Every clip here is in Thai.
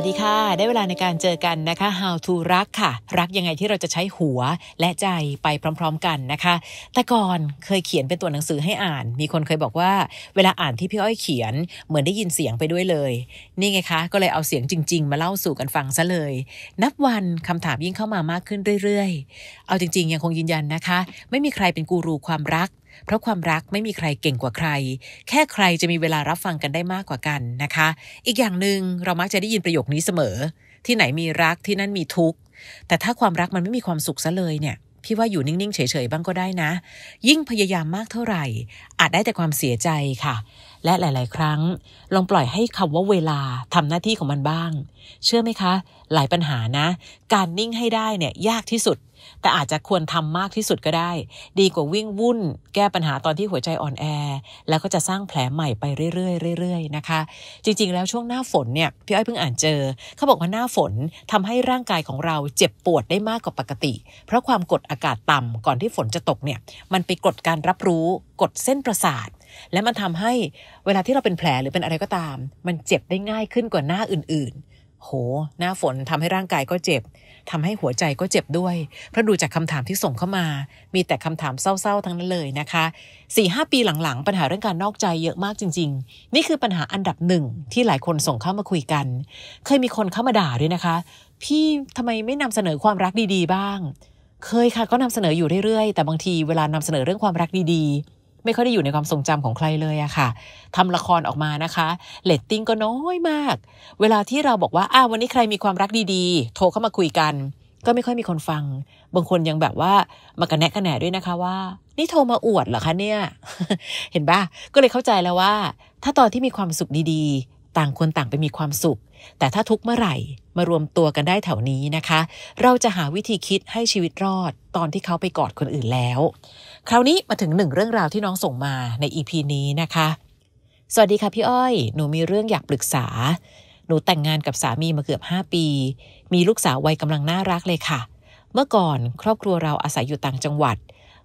วัสดีค่ะได้เวลาในการเจอกันนะคะ How to รักค่ะรักยังไงที่เราจะใช้หัวและใจไปพร้อมๆกันนะคะ แต่ก่อนเคยเขียนเป็นตัวหนังสือให้อ่าน มีคนเคยบอกว่า เวลาอ่านที่พี่อ้อยเขียนเหมือนได้ยินเสียงไปด้วยเลย นี่ไงคะก็เลยเอาเสียงจริงๆมาเล่าสู่กันฟังซะเลย นับวันคำถามยิ่งเข้ามามากขึ้นเรื่อยๆ เอาจริง ๆยังคงยืนยันนะคะ ไม่มีใครเป็นกูรูความรักเพราะความรักไม่มีใครเก่งกว่าใคร แค่ใครจะมีเวลารับฟังกันได้มากกว่ากันนะคะ อีกอย่างหนึง่งเรามักจะได้ยินประโยคนี้เสมอ ที่ไหนมีรักที่นั่นมีทุกข์แต่ถ้าความรักมันไม่มีความสุขซะเลยเนี่ยพี่ว่าอยู่นิ่งๆ เฉยๆ บ้างก็ได้นะ ยิ่งพยายามมากเท่าไหร่ อาจได้แต่ความเสียใจค่ะ และหลายๆครั้ง ลองปล่อยให้คำว่าเวลาทำหน้าที่ของมันบ้าง เชื่อไหมคะ หลายปัญหานะ การนิ่งให้ได้เนี่ยยากที่สุดแต่อาจจะควรทำมากที่สุดก็ได้ ดีกว่าวิ่งวุ่นแก้ปัญหาตอนที่หัวใจอ่อนแอแล้วก็จะสร้างแผลใหม่ไปเรื่อยๆเรื่อยๆนะคะ จริงๆ แล้วช่วงหน้าฝนเนี่ยพี่อ้อยเพิ่งอ่านเจอ เขาบอกว่าหน้าฝนทำให้ร่างกายของเราเจ็บปวดได้มากกว่าปกติ เพราะความกดอากาศต่ำก่อนที่ฝนจะตกเนี่ยมันไปกดการรับรู้กดเส้นประสาท และมันทำให้เวลาที่เราเป็นแผลหรือเป็นอะไรก็ตาม มันเจ็บได้ง่ายขึ้นกว่าหน้าอื่นๆ โห หน้าฝนทำให้ร่างกายก็เจ็บทำให้หัวใจก็เจ็บด้วย เพราะดูจากคำถามที่ส่งเข้ามา มีแต่คำถามเศร้าๆทั้งนั้นเลยนะคะ4ี่หปีหลังๆ ปัญหาเรื่องการนอกใจเยอะมากจริง ๆ นี่คือปัญหาอันดับหนึ่ง ที่หลายคนส่งเข้ามาคุยกัน เคยมีคนเข้ามาด่าด้วยนะคะ พี่ทำไมไม่นำเสนอความรักดีๆบ้าง เคยค่ะก็นำเสนออยู่เรื่อยๆ แต่บางทีเวลานำเสนอเรื่องความรักดีๆไม่ค่อยได้อยู่ในความทรงจำของใครเลยอะค่ะ ทำละครออกมานะคะเลตติ้งก็น้อยมาก เวลาที่เราบอกว่า อ้าววันนี้ใครมีความรักดีๆ โทรเข้ามาคุยกัน ก็ไม่ค่อยมีคนฟัง บางคนยังแบบว่ามากระแนะกระแหนด้วยนะคะว่า นี่โทรมาอวดเหรอคะเนี่ย เห็นปะก็เลยเข้าใจแล้วว่า ถ้าตอนที่มีความสุขดีต่างคนต่างไปมีความสุข แต่ถ้าทุกเมื่อไหร่มารวมตัวกันได้แถวนี้นะคะ เราจะหาวิธีคิดให้ชีวิตรอดตอนที่เขาไปกอดคนอื่นแล้ว คราวนี้มาถึงหนึ่งเรื่องราวที่น้องส่งมาในอีพีนี้นะคะ สวัสดีค่ะพี่อ้อย หนูมีเรื่องอยากปรึกษา หนูแต่งงานกับสามีมาเกือบ 5 ปี มีลูกสาววัยกำลังน่ารักเลยค่ะ เมื่อก่อนครอบครัวเราอาศัยอยู่ต่างจังหวัด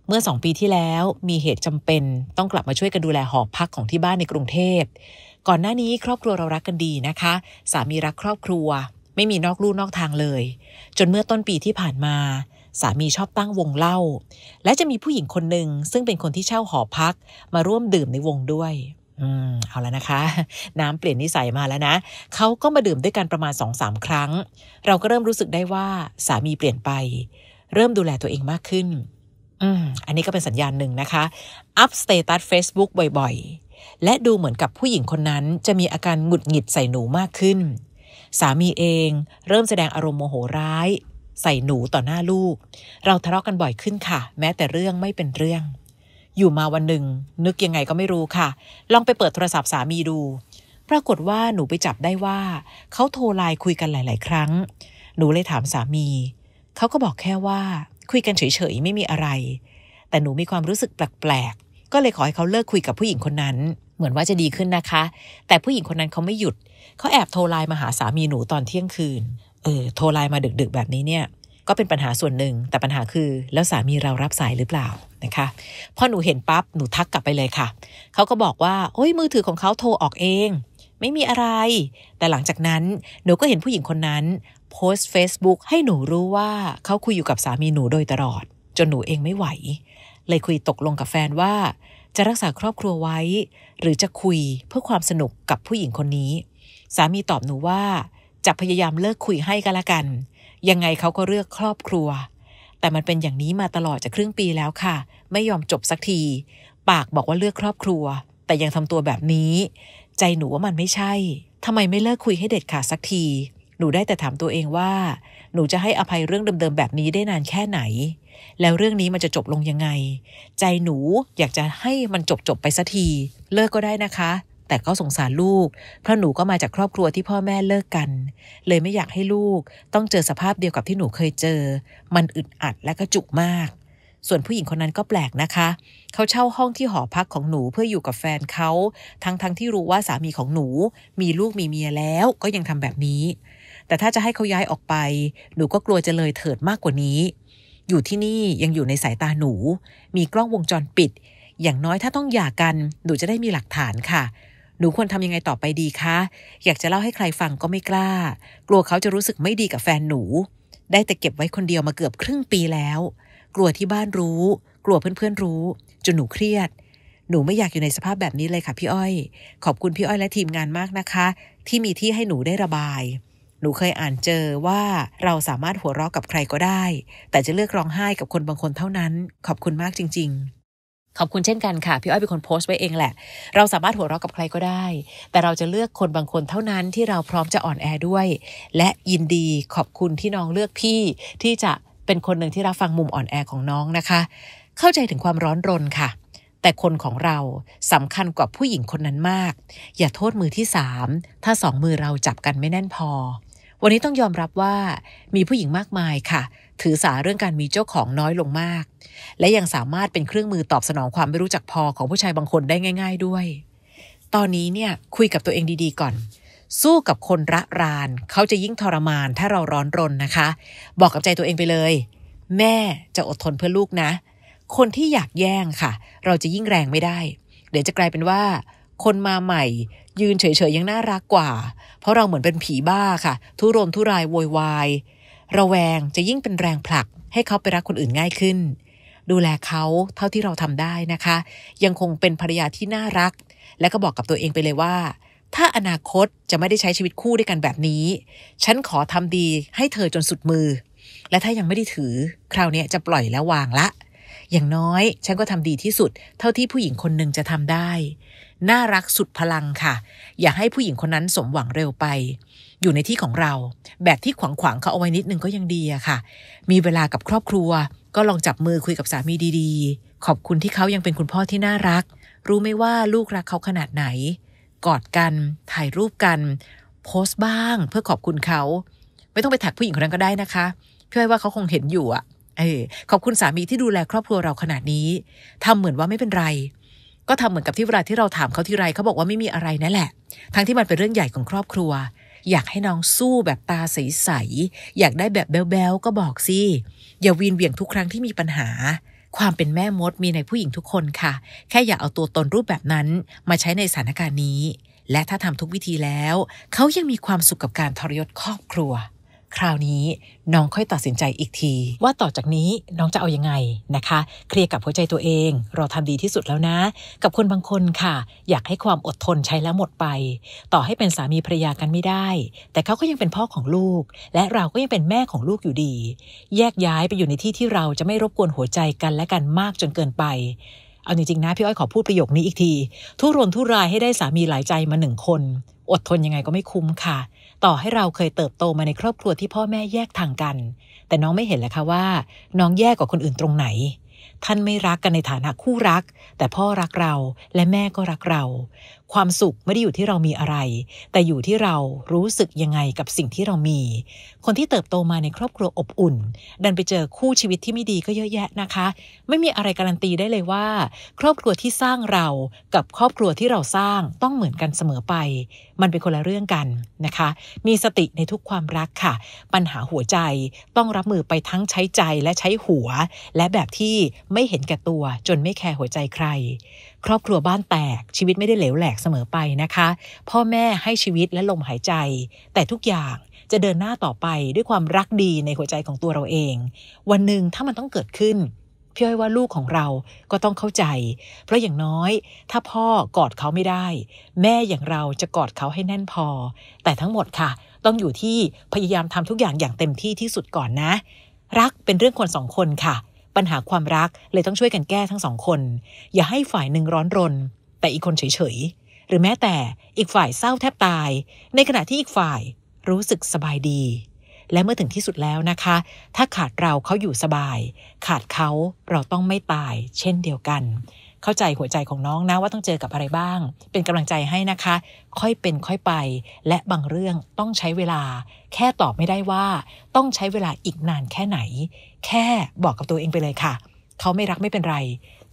เมื่อสองปีที่แล้วมีเหตุจำเป็น ต้องกลับมาช่วยกันดูแลหอพักของที่บ้านในกรุงเทพ ก่อนหน้านี้ครอบครัวเรารักกันดีนะคะ สามีรักครอบครัว ไม่มี นอกลู่นอกทางเลย จนเมื่อต้นปีที่ผ่านมา สามีชอบตั้งวงเล่า และจะมีผู้หญิงคนหนึ่งซึ่งเป็นคนที่เช่าหอพัก มาร่วมดื่มในวงด้วย อืมเอาแล้วนะคะ น้ำเปลี่ยนนิสัยมาแล้วนะเขาก็มาดื่มด้วยกันประมาณสองสามครั้ง เราก็เริ่มรู้สึกได้ว่าสามีเปลี่ยนไป เริ่มดูแลตัวเองมากขึ้นอันนี้ก็เป็นสัญญาณหนึ่งนะคะ อัพสเตตัสเฟซบุ๊กบ่อยๆ และดูเหมือนกับผู้หญิงคนนั้น จะมีอาการหงุดหงิดใส่หนูมากขึ้น สามีเอง เริ่มแสดงอารมณ์โมโหร้าย ใส่หนูต่อหน้าลูก เราทะเลาะกันบ่อยขึ้นค่ะ แม้แต่เรื่องไม่เป็นเรื่อง อยู่มาวันหนึ่ง นึกยังไงก็ไม่รู้ค่ะ ลองไปเปิดโทรศัพท์สามีดู ปรากฏว่าหนูไปจับได้ว่าเขาโทรไลน์คุยกันหลาย ๆ ครั้ง หนูเลยถามสามีเขาก็บอกแค่ว่าคุยกันเฉยๆไม่มีอะไร แต่หนูมีความรู้สึกแปลกๆก็เลยขอให้เขาเลิกคุยกับผู้หญิงคนนั้น เหมือนว่าจะดีขึ้นนะคะ แต่ผู้หญิงคนนั้นเขาไม่หยุดเขาแอบโทรไลน์มาหาสามีหนูตอนเที่ยงคืน เออโทรไลน์มาดึกๆแบบนี้เนี่ย ก็เป็นปัญหาส่วนหนึ่ง แต่ปัญหาคือแล้วสามีเรารับสายหรือเปล่านะคะพอหนูเห็นปั๊บหนูทักกลับไปเลยค่ะเขาก็บอกว่าโอ้ยมือถือของเขาโทรออกเอง ไม่มีอะไร แต่หลังจากนั้นหนูก็เห็นผู้หญิงคนนั้นโพสต์ Facebook ให้หนูรู้ว่าเขาคุยอยู่กับสามีหนูโดยตลอด จนหนูเองไม่ไหว เลยคุยตกลงกับแฟนว่า จะรักษาครอบครัวไว้ หรือจะคุยเพื่อความสนุกกับผู้หญิงคนนี้ สามีตอบหนูว่าจะพยายามเลิกคุยให้ก็แล้วกัน ยังไงเขาก็เลือกครอบครัว แต่มันเป็นอย่างนี้มาตลอดจะครึ่งปีแล้วค่ะ ไม่ยอมจบสักที ปากบอกว่าเลือกครอบครัว แต่ยังทำตัวแบบนี้ ใจหนูว่ามันไม่ใช่ทำไมไม่เลิกคุยให้เด็ดขาดสักทีหนูได้แต่ถามตัวเองว่า หนูจะให้อภัยเรื่องเดิมๆ แบบนี้ได้นานแค่ไหน แล้วเรื่องนี้มันจะจบลงยังไง ใจหนูอยากจะให้มันจบๆไปสักที เลิกก็ได้นะคะ แต่ก็สงสารลูก เพราะหนูก็มาจากครอบครัวที่พ่อแม่เลิกกัน เลยไม่อยากให้ลูกต้องเจอสภาพเดียวกับที่หนูเคยเจอ มันอึดอัดและก็จุกมาก ส่วนผู้หญิงคนนั้นก็แปลกนะคะ เขาเช่าห้องที่หอพักของหนูเพื่ออยู่กับแฟนเขา ทั้งๆทที่รู้ว่าสามีของหนู มีลูกมีเมียแล้ว ก็ยังทำแบบนี้แต่ถ้าจะให้เขาย้ายออกไป หนูก็กลัวจะเลยเถิดมากกว่านี้ อยู่ที่นี่ยังอยู่ในสายตาหนู มีกล้องวงจรปิด อย่างน้อยถ้าต้องหย่ากัน หนูจะได้มีหลักฐานค่ะ หนูควรทำยังไงต่อไปดีคะ อยากจะเล่าให้ใครฟังก็ไม่กล้า กลัวเขาจะรู้สึกไม่ดีกับแฟนหนู ได้แต่เก็บไว้คนเดียวมาเกือบครึ่งปีแล้ว กลัวที่บ้านรู้ กลัวเพื่อนๆรู้ จนหนูเครียด หนูไม่อยากอยู่ในสภาพแบบนี้เลยค่ะพี่อ้อย ขอบคุณพี่อ้อยและทีมงานมากนะคะ ที่มีที่ให้หนูได้ระบายหนูเคยอ่านเจอว่าเราสามารถหัวเราะกับใครก็ได้ แต่จะเลือกร้องไห้กับคนบางคนเท่านั้น ขอบคุณมากจริงๆ ขอบคุณเช่นกันค่ะพี่อ้อยเป็นคนโพสต์ไว้เองแหละ เราสามารถหัวเราะกับใครก็ได้ แต่เราจะเลือกคนบางคนเท่านั้นที่เราพร้อมจะอ่อนแอด้วย และยินดีขอบคุณที่น้องเลือกพี่ ที่จะเป็นคนหนึ่งที่รับฟังมุมอ่อนแอของน้องนะคะ เข้าใจถึงความร้อนรนค่ะ แต่คนของเราสำคัญกว่าผู้หญิงคนนั้นมาก อย่าโทษมือที่สามถ้าสองมือเราจับกันไม่แน่นพอวันนี้ต้องยอมรับว่ามีผู้หญิงมากมายค่ะ ถือสาเรื่องการมีเจ้าของน้อยลงมาก และยังสามารถเป็นเครื่องมือตอบสนองความไม่รู้จักพอของผู้ชายบางคนได้ง่ายๆด้วย ตอนนี้เนี่ยคุยกับตัวเองดีๆก่อน สู้กับคนระราน เขาจะยิ่งทรมานถ้าเราร้อนรนนะคะ บอกกับใจตัวเองไปเลย แม่จะอดทนเพื่อลูกนะ คนที่อยากแย่งค่ะ เราจะยิ่งแรงไม่ได้ เดี๋ยวจะกลายเป็นว่า คนมาใหม่ยืนเฉยๆยังน่ารักกว่า เพราะเราเหมือนเป็นผีบ้าค่ะ ทุรนทุรายโวยวายระแวงจะยิ่งเป็นแรงผลัก ให้เขาไปรักคนอื่นง่ายขึ้น ดูแลเขาเท่าที่เราทำได้นะคะ ยังคงเป็นภรรยาที่น่ารัก และก็บอกกับตัวเองไปเลยว่า ถ้าอนาคตจะไม่ได้ใช้ชีวิตคู่ด้วยกันแบบนี้ ฉันขอทำดีให้เธอจนสุดมือ และถ้ายังไม่ได้ถือ คราวนี้จะปล่อยแล้ววางละอย่างน้อย ฉันก็ทำดีที่สุด เท่าที่ผู้หญิงคนหนึ่งจะทำได้ น่ารักสุดพลังค่ะ อย่าให้ผู้หญิงคนนั้นสมหวังเร็วไป อยู่ในที่ของเรา แบบที่ขวางขวางเขาเอาไว้นิดนึงก็ยังดีอะค่ะ มีเวลากับครอบครัว ก็ลองจับมือคุยกับสามีดีๆ ขอบคุณที่เขายังเป็นคุณพ่อที่น่ารัก รู้ไม่ว่าลูกรักเขาขนาดไหน กอดกัน ถ่ายรูปกัน โพสต์บ้าง เพื่อขอบคุณเขา ไม่ต้องไปแท็กผู้หญิงคนนั้นก็ได้นะคะพี่ว่าเขาคงเห็นอยู่อะเออขอบคุณสามีที่ดูแลครอบครัวเราขนาดนี้ทำเหมือนว่าไม่เป็นไร ก็ทำเหมือนกับที่เวลาที่เราถามเขาที่ไรเขาบอกว่าไม่มีอะไรนั่นแหละทั้งที่มันเป็นเรื่องใหญ่ของครอบครัว อยากให้น้องสู้แบบตาใสๆอยากได้แบบแบลวๆก็บอกสิอย่าวีนเวียงทุกครั้งที่มีปัญหา ความเป็นแม่มดมีในผู้หญิงทุกคนค่ะ แค่อย่าเอาตัวตนรูปแบบนั้นมาใช้ในสถานการณ์นี้ และถ้าทำทุกวิธีแล้วเขายังมีความสุขกับการทรยศครอบครัวคราวนี้น้องค่อยตัดสินใจอีกที ว่าต่อจากนี้น้องจะเอาอยัางไงนะคะ เคลียร์กับหัวใจตัวเองเราทำดีที่สุดแล้วนะ กับคนบางคนค่ะ อยากให้ความอดทนใช้แล้วหมดไป ต่อให้เป็นสามีภรรยากันไม่ได้ แต่เขาก็ยังเป็นพ่อของลูก และเราก็ยังเป็นแม่ของลูกอยู่ดี แยกย้ายไปอยู่ในที่ที่เราจะไม่รบกวนหัวใจกันและกันมากจนเกินไปเอาจริงๆนะพี่อ้อยขอพูดประโยคนี้อีกที ทุรนทุรายให้ได้สามีหลายใจมาหนึ่งคน อดทนยังไงก็ไม่คุ้มค่ะต่อให้เราเคยเติบโตมาในครอบครัวที่พ่อแม่แยกทางกัน แต่น้องไม่เห็นเลยค่ะว่า น้องแย่กว่าคนอื่นตรงไหน ท่านไม่รักกันในฐานะคู่รัก แต่พ่อรักเราและแม่ก็รักเราความสุขไม่ได้อยู่ที่เรามีอะไร แต่อยู่ที่เรารู้สึกยังไงกับสิ่งที่เรามี คนที่เติบโตมาในครอบครัวอบอุ่น ดันไปเจอคู่ชีวิตที่ไม่ดีก็เยอะแยะนะคะ ไม่มีอะไรการันตีได้เลยว่า ครอบครัวที่สร้างเรากับครอบครัวที่เราสร้างต้องเหมือนกันเสมอไป มันเป็นคนละเรื่องกันนะคะ มีสติในทุกความรักค่ะ ปัญหาหัวใจต้องรับมือไปทั้งใช้ใจและใช้หัว และแบบที่ไม่เห็นแก่ตัว จนไม่แคร์หัวใจใครครอบครัวบ้านแตกชีวิตไม่ได้เหลวแหลกเสมอไปนะคะ พ่อแม่ให้ชีวิตและลมหายใจ แต่ทุกอย่างจะเดินหน้าต่อไปด้วยความรักดีในหัวใจของตัวเราเอง วันหนึ่งถ้ามันต้องเกิดขึ้นพี่อ้อยว่าลูกของเราก็ต้องเข้าใจ เพราะอย่างน้อยถ้าพ่อกอดเขาไม่ได้ แม่อย่างเราจะกอดเขาให้แน่นพอ แต่ทั้งหมดค่ะต้องอยู่ที่พยายามทำทุกอย่างอย่างเต็มที่ที่สุดก่อนนะ รักเป็นเรื่องคนสองคนค่ะปัญหาความรักเลยต้องช่วยกันแก้ทั้งสองคน อย่าให้ฝ่ายหนึ่งร้อนรน แต่อีกคนเฉยๆ หรือแม้แต่อีกฝ่ายเศร้าแทบตาย ในขณะที่อีกฝ่ายรู้สึกสบายดี และเมื่อถึงที่สุดแล้วนะคะ ถ้าขาดเราเขาอยู่สบาย ขาดเขาเราต้องไม่ตายเช่นเดียวกันเข้าใจหัวใจของน้องนะว่าต้องเจอกับอะไรบ้าง เป็นกำลังใจให้นะคะ ค่อยเป็นค่อยไป และบางเรื่องต้องใช้เวลา แค่ตอบไม่ได้ว่า ต้องใช้เวลาอีกนานแค่ไหน แค่บอกกับตัวเองไปเลยค่ะเขาไม่รักไม่เป็นไร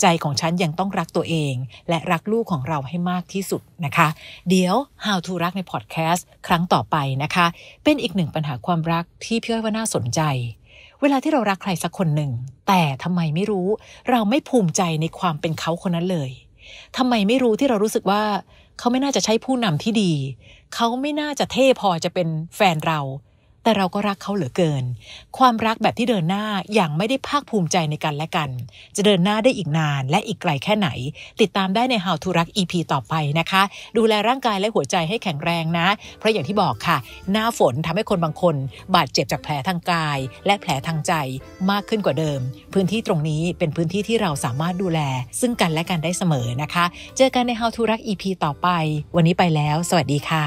ใจของฉัน ยังต้องรักตัวเอง และรักลูกของเราให้มากที่สุดนะคะ เดี๋ยว How to รักในพอดแคสต์ครั้งต่อไปนะคะ เป็นอีกหนึ่งปัญหาความรักที่พี่อ้อยว่าน่าสนใจเวลาที่เรารักใครสักคนหนึ่ง แต่ทำไมไม่รู้ เราไม่ภูมิใจในความเป็นเขาคนนั้นเลย ทำไมไม่รู้ที่เรารู้สึกว่า เขาไม่น่าจะใช้ผู้นำที่ดี เขาไม่น่าจะเท่พอจะเป็นแฟนเราแต่เราก็รักเขาเหลือเกิน ความรักแบบที่เดินหน้า อย่างไม่ได้ภาคภูมิใจในกันและกัน จะเดินหน้าได้อีกนานและอีกไกลแค่ไหน ติดตามได้ใน How to รัก EP ต่อไปนะคะ ดูแลร่างกายและหัวใจให้แข็งแรงนะ เพราะอย่างที่บอกค่ะ หน้าฝนทำให้คนบางคน บาดเจ็บจากแผลทางกาย และแผลทางใจมากขึ้นกว่าเดิม พื้นที่ตรงนี้เป็นพื้นที่ที่เราสามารถดูแล ซึ่งกันและกันได้เสมอนะคะ เจอกันใน How to รัก EP ต่อไป วันนี้ไปแล้ว สวัสดีค่ะ